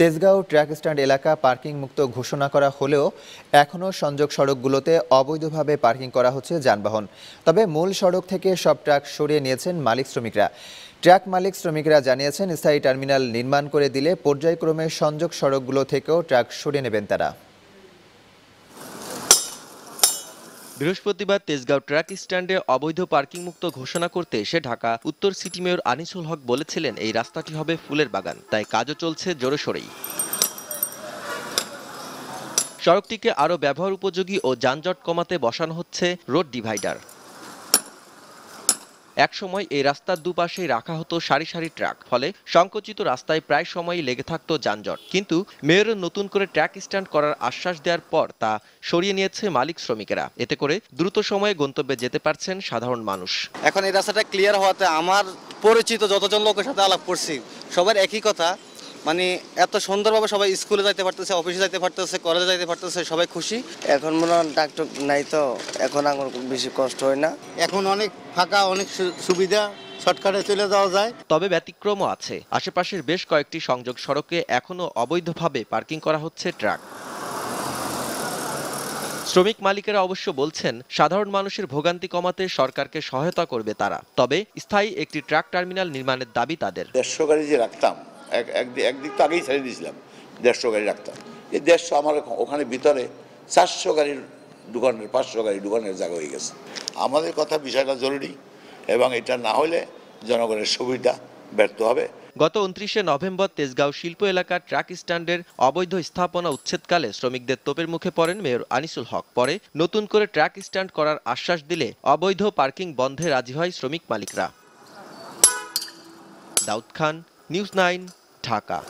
Tejgaon truck stand এলাকা parking মুক্ত ঘোষণা করা হলেও এখনও সংযোগ সড়কগুলোতে অবৈধভাবে পার্কিং করা হচ্ছে যানবাহন তবে মূল সড়ক থেকে সব ট্রাক সরিয়ে নিয়েছেন মালিক শ্রমিকরা ট্রাক মালিক শ্রমিকরা জানিয়েছেন স্থায়ী টার্মিনাল নির্মাণ করে দিলে পর্যায়ক্রমে সংযোগ সড়কগুলো থেকেও ট্রাক সরিয়ে নেবেন তারা বৃহস্পতিবার তেজগাঁও ট্রাক স্ট্যান্ডে অবৈধ পার্কিং মুক্ত ঘোষণা করতে এসে ঢাকা উত্তর সিটি মেয়র আনিসুল হক বলেছিলেন এই রাস্তাটি হবে ফুলের বাগান তাই কাজও চলছে জোরেশোরেই সড়কটিকে আরও ব্যবহার উপযোগী ও যানজট কমাতে বসানো হচ্ছে রোড ডিভাইডার একসময় এই রাস্তার দুপাশে রাখা হতো সারি সারি ট্রাক ফলে সংকুচিত রাস্তায় প্রায় সময়ই লেগে থাকতো যানজট কিন্তু মেয়রের নতুন করে ট্র্যাক স্ট্যান্ড করার আশ্বাস দেওয়ার পর তা সরিয়ে নিয়েছে মালিক শ্রমিকেরা এতে করে দ্রুত সময়ে গন্তব্যে যেতে পারছেন সাধারণ মানুষ এখন এই রাস্তাটা ক্লিয়ার হওয়াতে আমার পরিচিত যতজন লোকের সাথে আলাপ করছি সবার একই কথা মানে এত সুন্দরভাবে সবাই স্কুলে যাইতে পারতেছে অফিসে যাইতে পারতেছে কলেজে যাইতে পারতেছে সবাই খুশি এখন মনে হয় ডাক্তার নাই তো এখন আমার বেশি কষ্ট হয় না এখন অনেক ফাঁকা অনেক সুবিধা শর্টকাটে চলে যাওয়া যায় তবে ব্যতিক্রমও আছে আশেপাশের বেশ কয়েকটি সংযোগ সড়কে এখনও অবৈধভাবে পার্কিং করা হচ্ছে ট্রাক শ্রমিক মালিকেরা অবশ্য বলছেন সাধারণ মানুষের ভোগান্তি কমাতে সরকারকে সহায়তা করবে তারা তবে স্থায়ী একটি ট্রাক টার্মিনাল নির্মাণের দাবি তাদের দেড়শো গাড়ি যে রাখতাম এক একদিক তো আগেই ছেড়ে দিয়েছিলাম দেড়শো গাড়ি রাখতাম এই দেড়শো আমার ওখানে ভিতরে চারশো গাড়ির দোকানের পাঁচশো গাড়ি দোকানের জায়গা হয়ে গেছে আমাদের কথা বিষয়টা জরুরি এবং এটা না হলে জনগণের সুবিধা ব্যর্থ হবে গত উনত্রিশে নভেম্বর তেজগাঁও শিল্প এলাকার ট্রাক স্ট্যান্ডের অবৈধ স্থাপনা উচ্ছেদকালে শ্রমিকদের তোপের মুখে পড়েন মেয়র আনিসুল হক পরে নতুন করে ট্রাক স্ট্যান্ড করার আশ্বাস দিলে অবৈধ পার্কিং বন্ধে রাজি হয় শ্রমিক মালিকরা দাউদ খান নিউজ নাইন ঢাকা